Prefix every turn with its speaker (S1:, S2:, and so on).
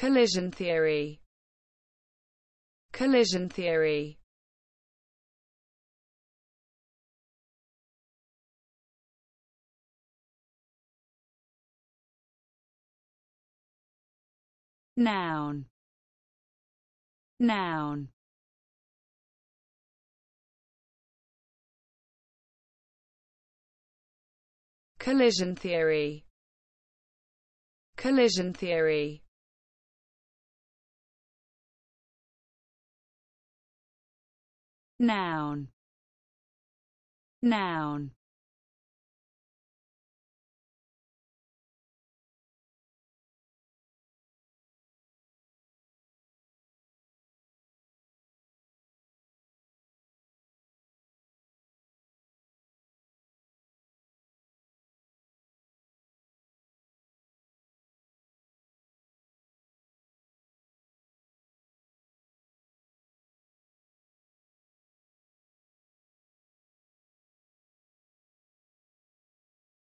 S1: Collision theory Collision theory Noun Noun Collision theory Collision theory noun noun